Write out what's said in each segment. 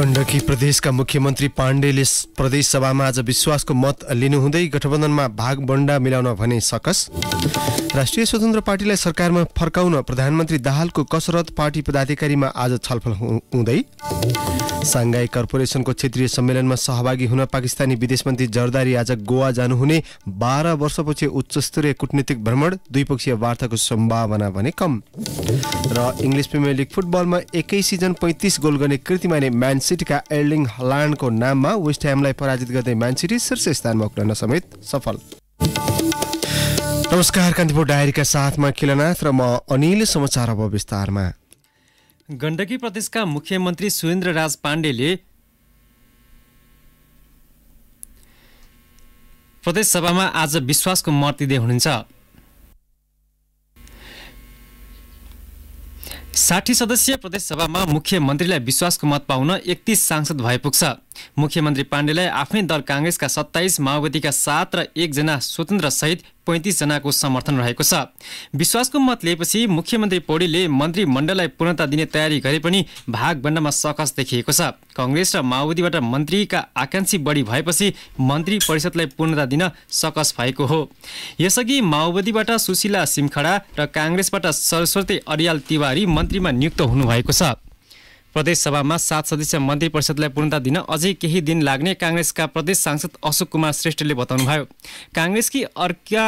गण्डकी प्रदेशका मुख्यमन्त्री पाण्डेले प्रदेश सभामा आज विश्वासको मत लिनुहुँदै गठबन्धनमा भाग बण्डा मिलाउन भने सकस राष्ट्रिय स्वतन्त्र पार्टीलाई सरकारमा फर्काउन प्रधानमन्त्री दाहालको कसरत पार्टी पदाधिकारीमा आज छलफल हुँदै साङ्घाई कर्पोरेसनको क्षेत्रीय सम्मेलनमा सहभागी हुन पाकिस्तानी विदेश मन्त्री जर्दारी आज गोवा जानुहुने बाह्र वर्षपछि उच्चस्तरीय कूटनीतिक भ्रमण द्विपक्षीय वार्ताको सम्भावना भने कम र इङ्ग्लिस प्रिमियर लिग फुटबलमा एकै सिजन पैँतिस गोल गर्ने कृतिमा नै म्यान्स सिटीका एर्लिङ हलान्डको नाममा वेस्ट ह्यामलाई पराजित गर्दै म्यानसिटी शीर्ष स्थानमा उक्लन समेत सफल नमस्कार कान्तिपुर डायरीका साथमा खिलनाथ र म अनिल समाचार अब विस्तारमा गण्डकी प्रदेशका मुख्यमन्त्री सुरेन्द्र राज पाण्डेले प्रदेशसभामा आज विश्वासको मत दिँदै हुनुहुन्छ साठी सदस्यीय प्रदेशसभामा मुख्यमन्त्रीलाई विश्वासको मत पाउन एकतिस सांसद पुग्छ मुख्यमन्त्री पाण्डेलाई आफ्नै दल काङ्ग्रेसका सत्ताइस माओवादीका सात र एकजना स्वतन्त्र सहित जनाको समर्थन रहेको छ विश्वासको मत लिएपछि मुख्यमन्त्री पौडेलले मन्त्रीमण्डललाई पूर्णता दिने तयारी गरे पनि भाग बन्नमा सकस देखिएको छ कङ्ग्रेस र माओवादीबाट मन्त्रीका आकाङ्क्षी बढी भएपछि मन्त्री परिषदलाई पूर्णता दिन सकस भएको हो यसअघि माओवादीबाट सुशीला सिमखडा र काङ्ग्रेसबाट सरस्वती अरियाल तिवारी मन्त्रीमा नियुक्त हुनुभएको छ प्रदेश सभामा सात सदस्य मन्त्री परिषदलाई पूर्णता दिन अझै केही दिन लाग्ने काङ्ग्रेसका प्रदेश सांसद अशोक कुमार श्रेष्ठले बताउनुभयो काङ्ग्रेसकी अर्का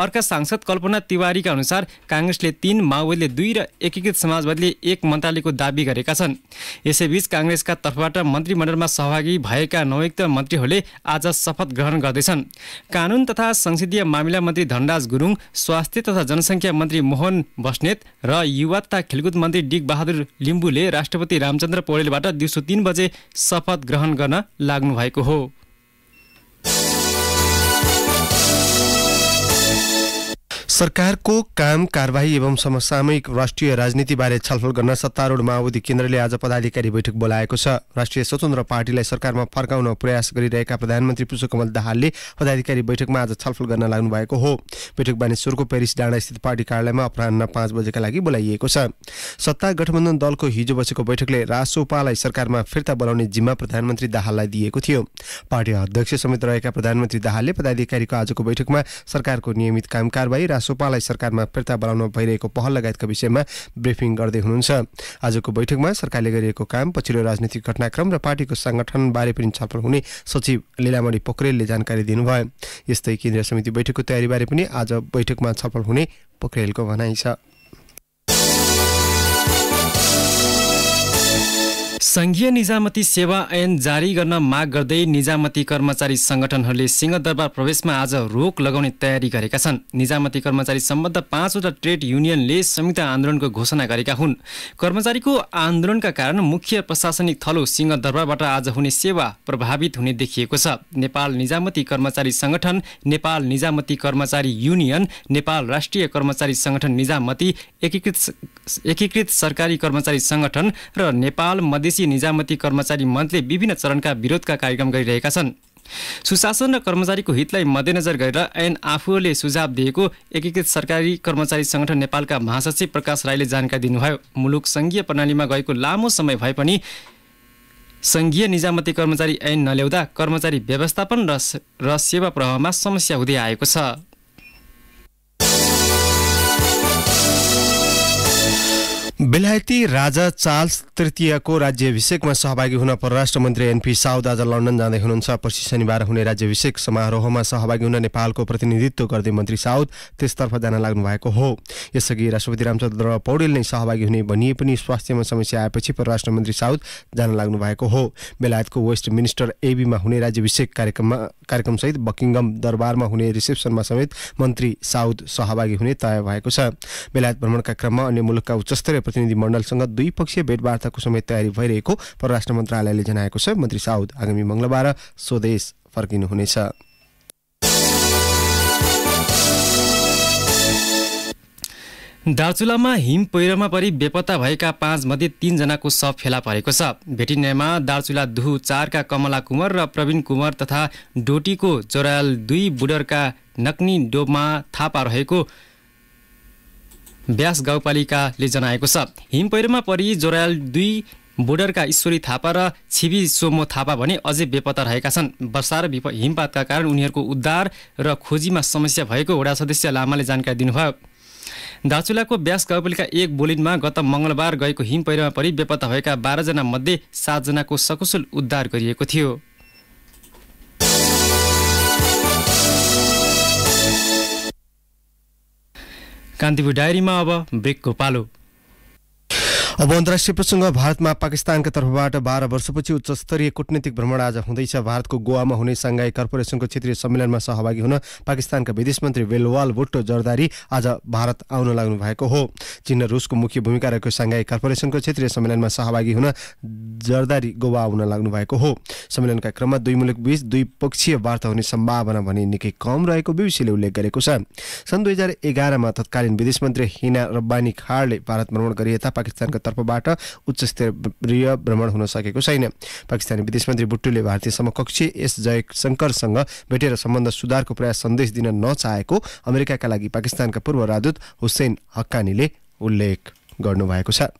अर्का सांसद कल्पना तिवारीका अनुसार काङ्ग्रेसले तीन माओवादीले दुई र एकीकृत समाजवादीले एक मन्त्रालयको दावी गरेका छन् यसैबीच काङ्ग्रेसका तर्फबाट मन्त्रीमण्डलमा सहभागी भएका नवयुक्त मन्त्रीहरूले आज शपथ ग्रहण गर्दैछन् कानुन तथा संसदीय मामिला मन्त्री धनराज गुरुङ स्वास्थ्य तथा जनसङ्ख्या मन्त्री मोहन बस्नेत र युवा तथा खेलकुद मन्त्री डिग बहादुर लिम्बूले राष्ट्रपति रामचन्द्र पौडेलबाट दिउँसो तिन बजे शपथ ग्रहण गर्न लाग्नु भएको हो सरकारको काम कारवाही एवं समसामयिक राष्ट्रिय राजनीतिबारे छलफल गर्न सत्तारूढ माओवादी केन्द्रले आज पदाधिकारी बैठक बोलाएको छ राष्ट्रिय स्वतन्त्र पार्टीलाई सरकारमा फर्काउन प्रयास गरिरहेका प्रधानमन्त्री पुष्पकमल दाहालले पदाधिकारी बैठकमा आज छलफल गर्न लाग्नु भएको हो बैठक बानेश्वरको पेरिस डाँडास्थित पार्टी कार्यालयमा अपरान्न पाँच बजेका लागि बोलाइएको छ सत्ता गठबन्धन दलको हिजो बसेको बैठकले रासोपालाई सरकारमा फिर्ता बोलाउने जिम्मा प्रधानमन्त्री दाहाललाई दिएको थियो पार्टी अध्यक्ष समेत रहेका प्रधानमन्त्री दाहालले पदाधिकारीको आजको बैठकमा सरकारको नियमित काम कारवाही रासो सोपालाई सरकारमा फिर्ता बोलाउन भइरहेको पहल लगायतका विषयमा ब्रिफिङ गर्दै हुनुहुन्छ आजको बैठकमा सरकारले गरिएको काम पछिल्लो राजनीतिक घटनाक्रम र पार्टीको सङ्गठनबारे पनि छलफल हुने सचिव लीलामणि पोखरेलले जानकारी दिनुभयो यस्तै केन्द्रीय समिति बैठकको तयारीबारे पनि आज बैठकमा छलफल हुने पोखरेलको भनाइ छ संघीय निजामती सेवा ऐन जारी गर्न माग गर्दै निजामती कर्मचारी सङ्गठनहरूले सिंहदरबार प्रवेशमा आज रोक लगाउने तयारी गरेका छन् निजामती कर्मचारी सम्बद्ध पाँचवटा ट्रेड युनियनले संयुक्त आन्दोलनको घोषणा गरेका हुन् कर्मचारीको आन्दोलनका कारण मुख्य प्रशासनिक थलो सिंहदरबारबाट आज हुने सेवा प्रभावित हुने देखिएको छ नेपाल निजामती कर्मचारी सङ्गठन नेपाल निजामती कर्मचारी युनियन नेपाल राष्ट्रिय कर्मचारी सङ्गठन निजामती एकीकृत एकीकृत सरकारी कर्मचारी सङ्गठन र नेपाल मधेसी राष्ट्रिय निजामती कर्मचारी मञ्चले विभिन्न चरणका विरोधका कार्यक्रम गरिरहेका छन् सुशासन र कर्मचारीको हितलाई मध्यनजर गरेर ऐन आफूले सुझाव दिएको एकीकृत सरकारी कर्मचारी सङ्गठन नेपालका महासचिव प्रकाश राईले जानकारी दिनुभयो मुलुक सङ्घीय प्रणालीमा गएको लामो समय भए पनि सङ्घीय निजामती कर्मचारी ऐन नल्याउँदा कर्मचारी व्यवस्थापन र सेवा प्रवाहमा समस्या हुँदै आएको छ बेलायती राजा चार्ल्स तृतीयको राज्यभिषेकमा सहभागी हुन परराष्ट्र मन्त्री एनपी साउद आज लन्डन जाँदै हुनुहुन्छ पछि शनिबार हुने राज्यभिषेक समारोहमा सहभागी हुन नेपालको प्रतिनिधित्व गर्दै मन्त्री साउद त्यसतर्फ जान लाग्नु भएको हो यसअघि राष्ट्रपति रामचन्द्र पौडेल नै सहभागी हुने भनिए पनि स्वास्थ्यमा समस्या आएपछि परराष्ट्र मन्त्री साउद जान लाग्नु भएको हो बेलायतको वेस्ट मिनिस्टर एबीमा हुने राज्यभिषेक कार्यक्रममा कार्यक्रमसहित बकिङगम दरबारमा हुने रिसेप्सनमा समेत मन्त्री साउद सहभागी हुने तय भएको छ बेलायत भ्रमणका क्रममा अन्य मुलुकका उच्चस्तरीय प्रतिनिधिमण्डलसँग द्विपक्षीय भेटवार्ताको समय तयारी भइरहेको परराष्ट्र मन्त्रालयले जनाएको छ मन्त्री साउद आगामी मङ्गलबार स्वदेश फर्किनुहुनेछ दार्चुलामा हिम पहिरोमा परि बेपत्ता भएका पाँचमध्ये तीनजनाको शव फेला परेको छ भेटिनेमा दार्चुला दुहु चारका कमला कुमार र प्रवीण कुमार तथा डोटीको जोरायल दुई बुडरका नक्नी डोबमा थापा रहेको व्यास गाउँपालिकाले जनाएको छ हिम पहिरोमा परि जोरायल दुई बोर्डरका ईश्वरी थापा र छिबी सोमो थापा भने अझै बेपत्ता रहेका छन् वर्षा र हिमपातका कारण उनीहरूको उद्धार र खोजीमा समस्या भएको वडा सदस्य लामाले जानकारी दिनुभयो दाचुलाको व्यास गाउँपालिका एक बोलिनमा गत मङ्गलबार गएको हिम पहिरोमा परि बेपत्ता भएका बाह्रजना मध्ये सातजनाको सकुशल उद्धार गरिएको थियो कान्तिपुर डायरीमा अब ब्रेकको पालो अब अन्तर्राष्ट्रिय प्रसङ्ग भारतमा पाकिस्तानका तर्फबाट बाह्र वर्षपछि उच्च स्तरीय कूटनीतिक भ्रमण आज हुँदैछ भारतको गोवामा हुने साङ्घाई कर्पोरेसनको क्षेत्रीय सम्मेलनमा सहभागी हुन पाकिस्तानका विदेश मन्त्री बेलवाल भुट्टो जरदारी आज भारत आउन लाग्नु भएको हो चीन र रुसको मुख्य भूमिका रहेको साङ्घाई कर्पोरेसनको क्षेत्रीय सम्मेलनमा सहभागी हुन जरदारी गोवा आउन लाग्नु भएको हो सम्मेलनका क्रममा दुई मुलुक बीच द्विपक्षीय वार्ता हुने सम्भावना भने निकै कम रहेको बिबिसीले उल्लेख गरेको छ सन् दुई हजार एघारमा तत्कालीन विदेश मन्त्री हिना रब्बानी खाडले भारत भ्रमण गरिएता पाकिस्तानका तर्फबाट उच्च स्तरीय भ्रमण हुन सकेको छैन पाकिस्तानी विदेश मन्त्री बुट्टुले भारतीय समकक्षी एस जयशङ्करसँग भेटेर सम्बन्ध सुधारको प्रयास सन्देश दिन नचाहेको अमेरिकाका लागि पाकिस्तानका पूर्व राजदूत हुसैन हक्कानीले उल्लेख गर्नुभएको छ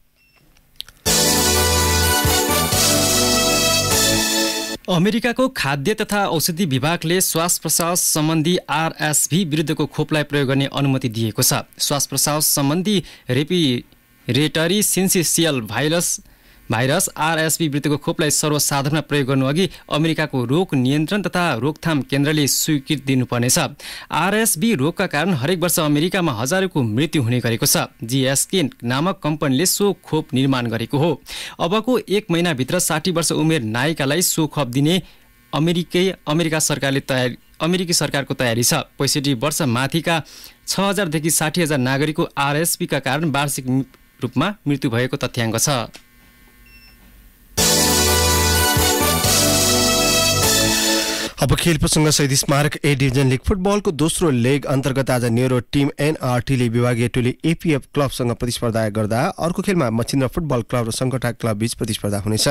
अमेरिकाको खाद्य तथा औषधि विभागले श्वास प्रश्वास सम्बन्धी आरएसभी विरुद्धको खोपलाई प्रयोग गर्ने अनुमति दिएको छ श्वास प्रश्वास सम्बन्धी respiratory syncytial virus virus RSP वृत्तिको खोपलाई सर्वसाधारणमा प्रयोग गर्नु गर्नुअघि अमेरिकाको रोग नियन्त्रण तथा रोकथाम केन्द्रले स्वीकृति दिनुपर्नेछ आरएसबी रोगका कारण हरेक वर्ष अमेरिकामा हजारौँको मृत्यु हुने गरेको छ जिएसके नामक कम्पनीले सो खोप निर्माण गरेको हो अबको एक महिनाभित्र साठी वर्ष उमेर नायिकालाई सो खोप दिने अमेरिकै अमेरिका सरकारले तयारी अमेरिकी सरकारको तयारी छ पैँसठी वर्ष माथिका छ हजारदेखि साठी हजार नागरिकको आरएसपीका कारण वार्षिक रूपमा मृत्यु भएको तथ्याङ्क छ अब खेल प्रसङ्ग सहित स्मारक ए डिभिजन लिग फुटबलको दोस्रो लेग अन्तर्गत आज नेरो टिम एनआरटीले विभागीय टोली एपिएफ क्लबसँग प्रतिस्पर्धा गर्दा अर्को खेलमा मचिन्द्र फुटबल क्लब र सङ्कटा क्लब बीच प्रतिस्पर्धा हुनेछ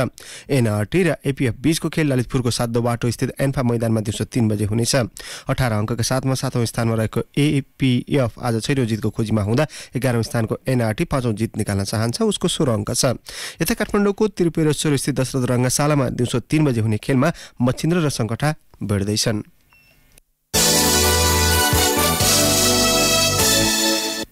एनआरटी र एपिएफ बीचको खेल ललितपुरको सातो बाटो स्थित एन्फा मैदानमा दिउँसो तिन बजे हुनेछ अठार अङ्कका साथमा सातौँ स्थानमा रहेको एपिएफ आज छैटौँ जितको खोजीमा हुँदा एघारौँ स्थानको एनआरटी पाँचौँ जित निकाल्न चाहन्छ उसको सोह्र अङ्क छ यता काठमाडौँको त्रिपुरेश्वर स्थित दशरथ रङ्गशालामा दिउँसो तिन बजे हुने खेलमा मचिन्द्र र सङ्कटा बढ्दैछन्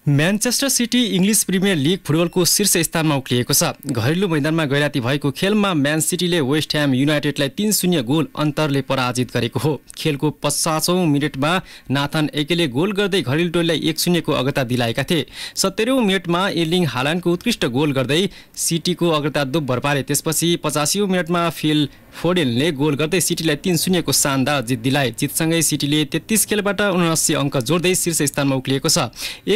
Manchester City English Premier League फुटबलको शीर्ष स्थानमा उक्लिएको छ घरेलु मैदानमा गैराती भएको खेलमा म्यान सिटीले वेस्ट ह्याम युनाइटेडलाई तिन शून्य गोल अन्तरले पराजित गरेको हो खेलको पचासौँ मिनटमा नाथन एकेले गोल गर्दै घरेलु टोलीलाई एक शून्यको अग्रता दिलाएका थिए सत्तरौँ मिनटमा एलिङ हालानको उत्कृष्ट गोल गर्दै सिटीको अग्रता दुब्बर पारे त्यसपछि पचासी मिनटमा फिल फोडेनले गोल गर्दै सिटीलाई तिन शून्यको शानदार जित दिलाए जितसँगै सिटीले तेत्तिस खेलबाट उनासी अङ्क जोड्दै शीर्ष स्थानमा उक्लिएको छ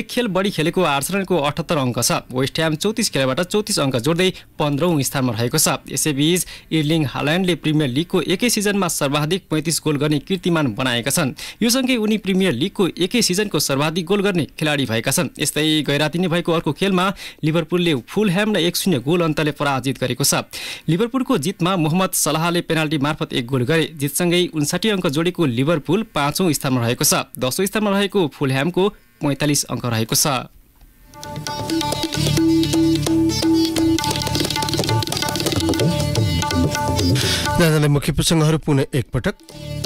एक खेल बढी खेलेको आर्सनको अठहत्तर अङ्क छ वेस्ट ह्याम चौतिस खेलबाट चौतिस अङ्क जोड्दै पन्ध्रौँ स्थानमा रहेको छ यसैबीच इर्लिङ हाल्यान्डले प्रिमियर लिगको एकै सिजनमा सर्वाधिक पैँतिस गोल गर्ने कीर्तिमान बनाएका छन् यो सँगै उनी प्रिमियर लिगको एकै सिजनको सर्वाधिक गोल गर्ने खेलाडी भएका छन् यस्तै गैराती नै भएको अर्को खेलमा लिभरपुलले फुल ह्यामलाई एक शून्य गोल अन्तले पराजित गरेको छ लिभरपुलको जितमा मोहम्मद सलाह सलाहले पेनाल्टी मार्फत एक गोल गरे जितसँगै उन्साठी अङ्क जोडेको लिभरपुल पाँचौँ स्थानमा रहेको छ दसौँ स्थानमा रहेको फुलह्यामको पैँतालिस अङ्क रहेको छ मुख्य प्रसङ्गहरू पुनः एकपटक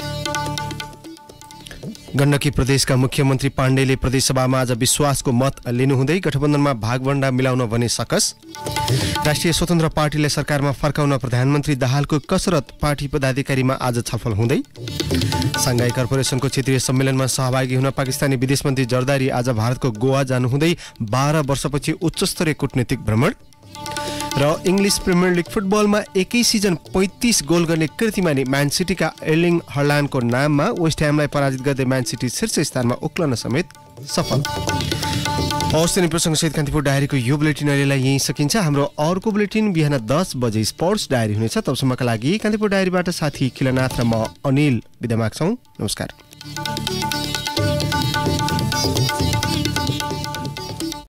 गण्डकी प्रदेशका मुख्यमन्त्री पाण्डेले प्रदेशसभामा आज विश्वासको मत लिनुहुँदै गठबन्धनमा भागभण्डा मिलाउन भने सकस राष्ट्रिय स्वतन्त्र पार्टीले सरकारमा फर्काउन प्रधानमन्त्री दाहालको कसरत पार्टी पदाधिकारीमा आज छलफल हुँदै साङ्घाई कर्पोरेसनको क्षेत्रीय सम्मेलनमा सहभागी हुन पाकिस्तानी विदेश मन्त्री जर्दारी आज भारतको गोवा जानुहुँदै बाह्र वर्षपछि उच्चस्तरीय कूटनीतिक भ्रमण र इङ्ग्लिस प्रिमियर लिग फुटबलमा एकै सिजन पैँतिस गोल गर्ने कृतिमानी म्यानसिटीका एर्लिङ हर्लान्डको नाममा वेस्ट ह्यामलाई पराजित गर्दै म्यानसिटी शीर्ष स्थानमा उक्लन समेत सफल हवस् प्रसङ्ग सहित कान्तिपुर डायरीको यो बुलेटिन अहिलेलाई यहीँ सकिन्छ हाम्रो अर्को बुलेटिन बिहान दस बजे स्पोर्ट्स डायरी हुनेछ तबसम्मका लागि कान्तिपुर डायरीबाट साथी खिलनाथ र म अनिल बिदा माग्छौँ नमस्कार